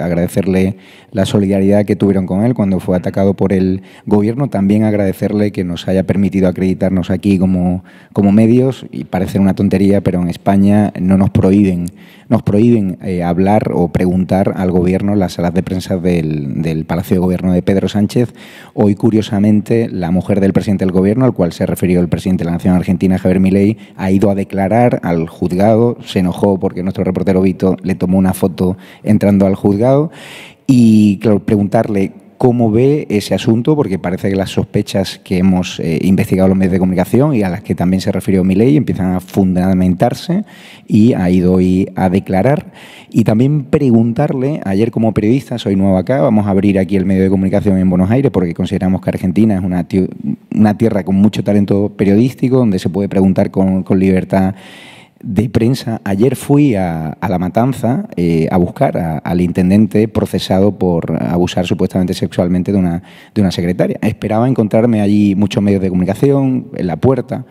agradecerle la solidaridad que tuvieron con él cuando fue atacado por el gobierno, también agradecerle que nos haya permitido acreditarnos aquí como, como medios, y parece una tontería, pero en España no nos prohíben, nos prohíben eh, hablar o preguntar al gobierno las salas de prensa del, del, Palacio de Gobierno de Pedro Sánchez. Hoy, curiosamente, la mujer del presidente del gobierno, al cual se refirió el presidente de la Nación Argentina, Javier Milei, ha ido a declarar al juzgado, se enojó porque nuestro reportero Vito le tomó una foto entrando al juzgado, y claro, preguntarle cómo ve ese asunto, porque parece que las sospechas que hemos eh, investigado los medios de comunicación y a las que también se refirió mi ley, empiezan a fundamentarse y ha ido hoy a declarar. Y también preguntarle, ayer como periodista, soy nuevo acá, vamos a abrir aquí el medio de comunicación en Buenos Aires porque consideramos que Argentina es una, tierra con mucho talento periodístico, donde se puede preguntar con, con libertad de prensa. Ayer fui a, La Matanza eh, a buscar al intendente procesado por abusar supuestamente sexualmente de una, de una secretaria. Esperaba encontrarme allí muchos medios de comunicación, en la puerta,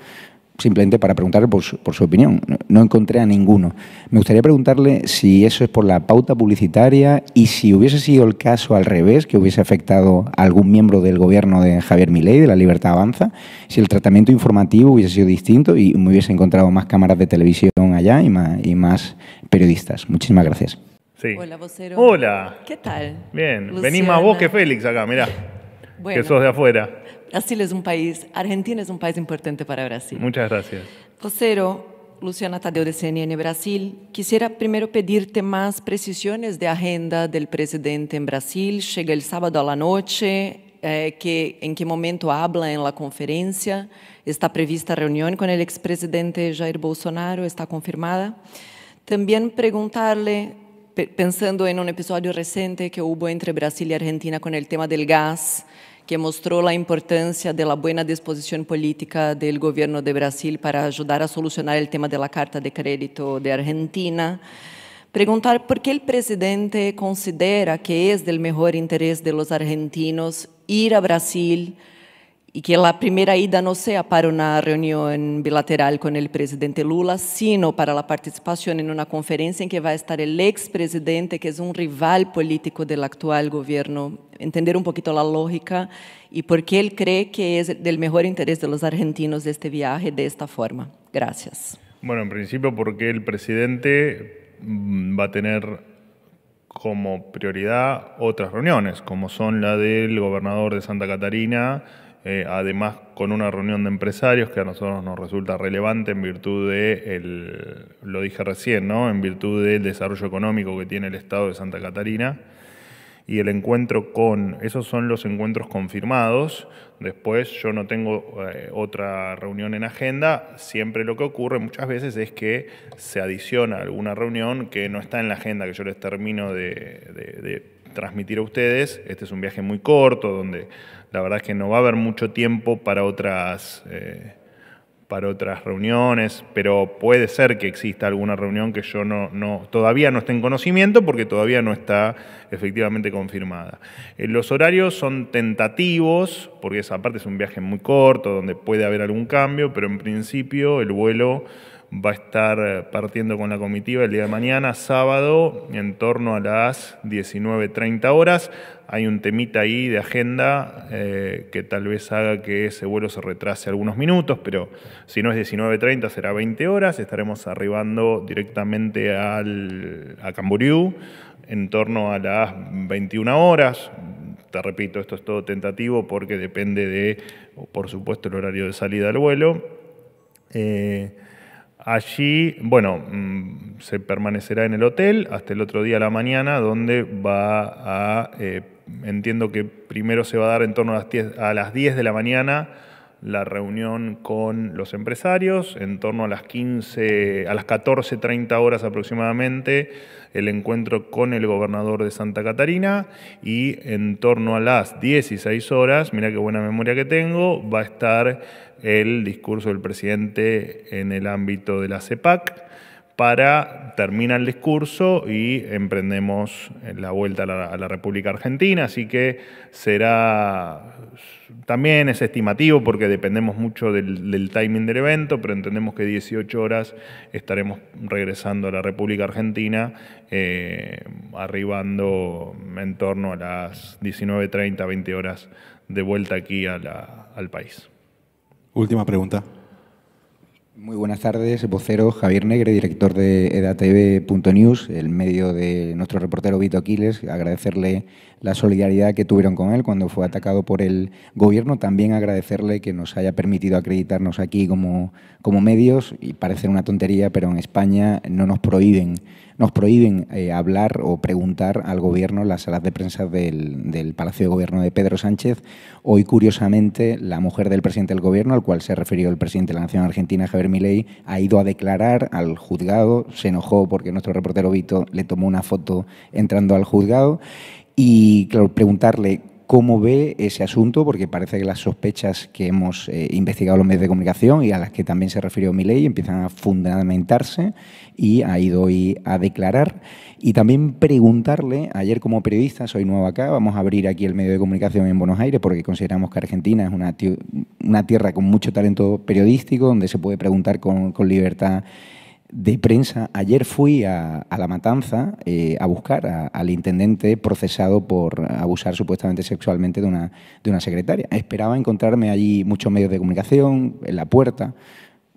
simplemente para preguntarle por su, opinión. No, encontré a ninguno. Me gustaría preguntarle si eso es por la pauta publicitaria y si hubiese sido el caso al revés, que hubiese afectado a algún miembro del gobierno de Javier Milei, de la Libertad Avanza, si el tratamiento informativo hubiese sido distinto y me hubiese encontrado más cámaras de televisión allá y más, y más periodistas. Muchísimas gracias. Hola, vocero. Hola. ¿Qué tal? Bien. Venimos a más vos que Félix acá, mirá. Que sos de afuera. Brasil es un país, Argentina es un país importante para Brasil. Muchas gracias. Vocero, Luciana Tadeu de CNN Brasil, quisiera primero pedirte más precisiones de agenda del presidente en Brasil. Llega el sábado a la noche, eh, en qué momento habla en la conferencia. Está prevista reunión con el expresidente Jair Bolsonaro, está confirmada. También preguntarle, pensando en un episodio reciente que hubo entre Brasil y Argentina con el tema del gas, que mostró la importancia de la buena disposición política del gobierno de Brasil para ayudar a solucionar el tema de la carta de crédito de Argentina. Preguntar por qué el presidente considera que es del mejor interés de los argentinos ir a Brasil y que la primera ida no sea para una reunión bilateral con el presidente Lula, sino para la participación en una conferencia en que va a estar el expresidente, que es un rival político del actual gobierno, entender un poquito la lógica y por qué él cree que es del mejor interés de los argentinos este viaje de esta forma. Gracias. Bueno, en principio porque el presidente mm, va a tener como prioridad otras reuniones, como son la del gobernador de Santa Catarina, eh, además con una reunión de empresarios que a nosotros nos resulta relevante en virtud de, el, lo dije recién, ¿no? en virtud del desarrollo económico que tiene el Estado de Santa Catarina y el encuentro con, esos son los encuentros confirmados, después yo no tengo eh, otra reunión en agenda, siempre lo que ocurre muchas veces es que se adiciona alguna reunión que no está en la agenda, que yo les termino de, de transmitir a ustedes. Este es un viaje muy corto, donde la verdad es que no va a haber mucho tiempo para otras, eh, para otras reuniones, pero puede ser que exista alguna reunión que yo no, no, todavía no esté en conocimiento porque todavía no está efectivamente confirmada. Eh, los horarios son tentativos, porque esa parte es un viaje muy corto, donde puede haber algún cambio, pero en principio el vuelo va a estar eh, partiendo con la comitiva el día de mañana, sábado, en torno a las 19.30 horas. Hay un temita ahí de agenda eh, que tal vez haga que ese vuelo se retrase algunos minutos, pero si no es 19.30 será 20 horas. Estaremos arribando directamente a Camboriú en torno a las 21 horas, te repito, esto es todo tentativo porque depende de, por supuesto, el horario de salida del vuelo. Eh, Allí, bueno, mm, se permanecerá en el hotel hasta el otro día a la mañana, donde va a, eh, entiendo que primero se va a dar en torno a las 10, a las 10 de la mañana la reunión con los empresarios, en torno a las 15, a las 14.30 horas aproximadamente, el encuentro con el gobernador de Santa Catarina y en torno a las 16 horas, mira qué buena memoria que tengo, va a estar el discurso del presidente en el ámbito de la CEPAC para terminar el discurso y emprendemos la vuelta a la, República Argentina, así que será, también es estimativo porque dependemos mucho del, timing del evento, pero entendemos que 18 horas estaremos regresando a la República Argentina, eh, arribando en torno a las 19.30, 20 horas de vuelta aquí al país. Última pregunta. Muy buenas tardes, vocero Javier Negre, director de edatv.news, el medio de nuestro reportero Vito Aquiles. Agradecerle la solidaridad que tuvieron con él cuando fue atacado por el gobierno. También agradecerle que nos haya permitido acreditarnos aquí como, como medios. Y parece una tontería, pero en España no nos prohíben, nos prohíben eh, hablar o preguntar al gobierno las salas de prensa del, Palacio de Gobierno de Pedro Sánchez. Hoy, curiosamente, la mujer del presidente del gobierno, al cual se refirió el presidente de la Nación Argentina, Javier Miley ha ido a declarar al juzgado, se enojó porque nuestro reportero Vito le tomó una foto entrando al juzgado y claro, preguntarle cómo ve ese asunto, porque parece que las sospechas que hemos eh, investigado los medios de comunicación y a las que también se refirió mi ley, empiezan a fundamentarse y ha ido hoy a declarar. Y también preguntarle, ayer como periodista, soy nuevo acá, vamos a abrir aquí el medio de comunicación en Buenos Aires porque consideramos que Argentina es una, tierra con mucho talento periodístico, donde se puede preguntar con libertad de prensa. Ayer fui a, La Matanza eh, a buscar al intendente procesado por abusar supuestamente sexualmente de una, de una secretaria. Esperaba encontrarme allí muchos medios de comunicación, en la puerta,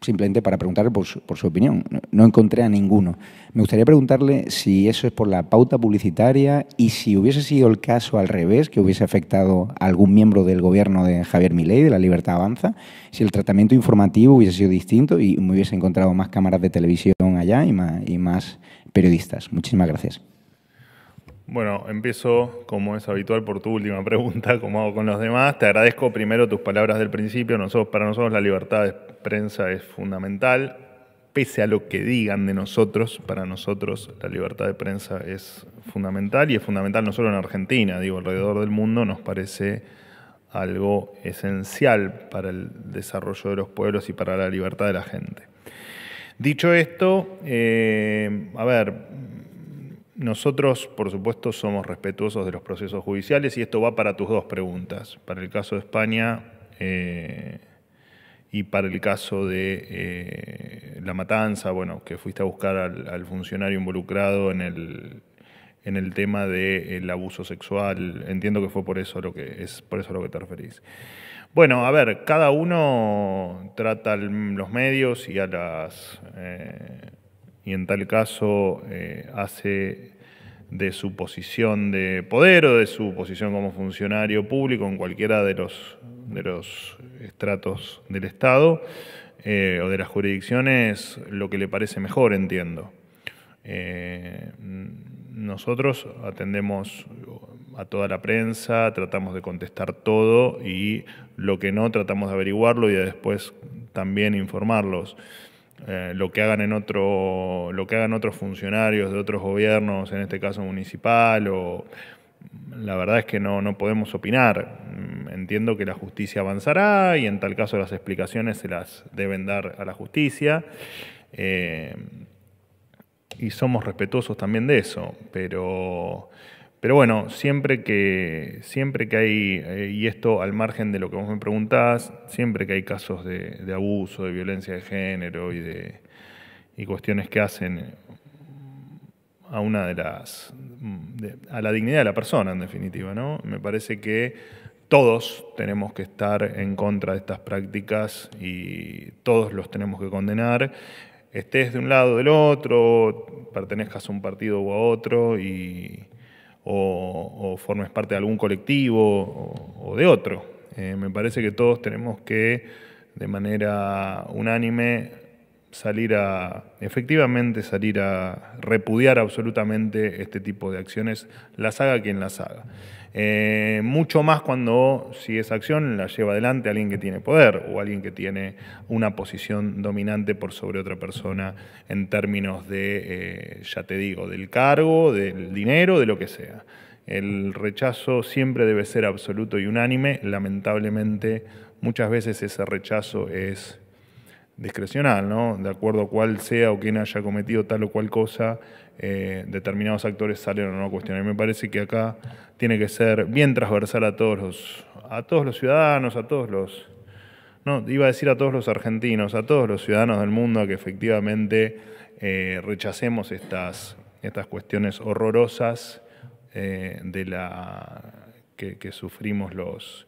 simplemente para preguntarle por su, opinión. No, encontré a ninguno. Me gustaría preguntarle si eso es por la pauta publicitaria y si hubiese sido el caso al revés, que hubiese afectado a algún miembro del gobierno de Javier Milei, de la Libertad Avanza, si el tratamiento informativo hubiese sido distinto y me hubiese encontrado más cámaras de televisión allá y más periodistas. Muchísimas gracias. Bueno, empiezo como es habitual por tu última pregunta, como hago con los demás. Te agradezco primero tus palabras del principio. para nosotros la libertad de prensa es fundamental. Pese a lo que digan de nosotros, para nosotros la libertad de prensa es fundamental y es fundamental no solo en Argentina, digo, alrededor del mundo nos parece algo esencial para el desarrollo de los pueblos y para la libertad de la gente. Dicho esto, eh, a ver, nosotros, por supuesto, somos respetuosos de los procesos judiciales y esto va para tus dos preguntas, para el caso de España eh, y para el caso de eh, la matanza, bueno, que fuiste a buscar al, funcionario involucrado en el, en el tema del eh, abuso sexual. Entiendo que fue por eso lo que es por eso a lo que te referís. Bueno, a ver, cada uno trata los medios y a las y en tal caso eh, hace de su posición de poder o de su posición como funcionario público en cualquiera de los, de los estratos del Estado eh, o de las jurisdicciones lo que le parece mejor, entiendo. Eh, nosotros atendemos a toda la prensa, tratamos de contestar todo y lo que no tratamos de averiguarlo y después también informarlos. Eh, lo que hagan en otro, lo que hagan otros funcionarios de otros gobiernos, en este caso municipal, o la verdad es que no, no podemos opinar. Mm, entiendo que la justicia avanzará y en tal caso las explicaciones se las deben dar a la justicia. Eh, y somos respetuosos también de eso, pero pero bueno, siempre que, siempre que hay, eh, y esto al margen de lo que vos me preguntás, siempre que hay casos de, abuso, de violencia de género y de y cuestiones que hacen a una de las a la dignidad de la persona en definitiva, ¿no? Me parece que todos tenemos que estar en contra de estas prácticas y todos los tenemos que condenar estés de un lado o del otro, pertenezcas a un partido u a otro y, o, formes parte de algún colectivo o, de otro. Eh, me parece que todos tenemos que, de manera unánime, salir a, efectivamente, salir a repudiar absolutamente este tipo de acciones, las haga quien las haga. Eh, mucho más cuando si esa acción la lleva adelante alguien que tiene poder o alguien que tiene una posición dominante por sobre otra persona en términos de, eh, ya te digo, del cargo, del dinero, de lo que sea. El rechazo siempre debe ser absoluto y unánime. Lamentablemente, muchas veces ese rechazo es discrecional, ¿no? De acuerdo a cuál sea o quien haya cometido tal o cual cosa, eh, determinados actores salen o no a cuestionar. Y me parece que acá tiene que ser bien transversal a todos los, a todos los ciudadanos, a todos los. No, iba a decir a todos los argentinos, a todos los ciudadanos del mundo que efectivamente eh, rechacemos estas, estas cuestiones horrorosas eh, de la que sufrimos los,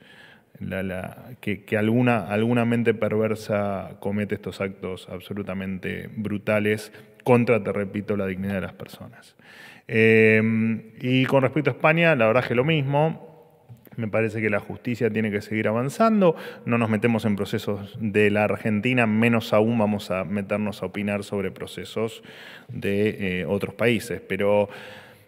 que, alguna, alguna mente perversa comete estos actos absolutamente brutales contra, te repito, la dignidad de las personas. Em, y con respecto a España, la verdad es que lo mismo. Me parece que la justicia tiene que seguir avanzando. No nos metemos en procesos de la Argentina, menos aún vamos a meternos a opinar sobre procesos de eh, otros países. Pero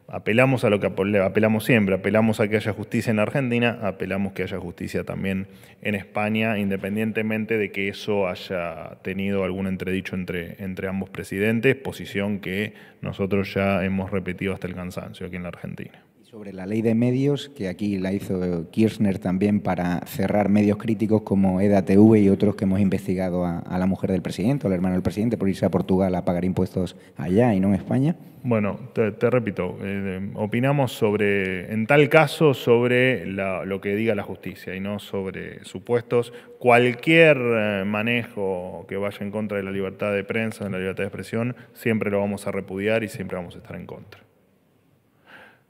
apelamos a lo que apelamos siempre, apelamos a que haya justicia en Argentina, apelamos que haya justicia también en España, independientemente de que eso haya tenido algún entredicho entre, entre ambos presidentes, posición que nosotros ya hemos repetido hasta el cansancio aquí en la Argentina sobre la ley de medios, que aquí la hizo Kirchner también para cerrar medios críticos como EDATV y otros que hemos investigado a, la mujer del presidente o al hermano del presidente por irse a Portugal a pagar impuestos allá y no en España. Bueno, te, repito, eh, opinamos sobre, en tal caso, sobre lo que diga la justicia y no sobre supuestos. Cualquier eh, manejo que vaya en contra de la libertad de prensa, de la libertad de expresión, siempre lo vamos a repudiar y siempre vamos a estar en contra.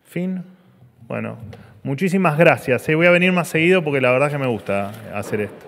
Fin. Bueno, muchísimas gracias. ¿eh? Voy a venir más seguido porque la verdad que me gusta hacer esto.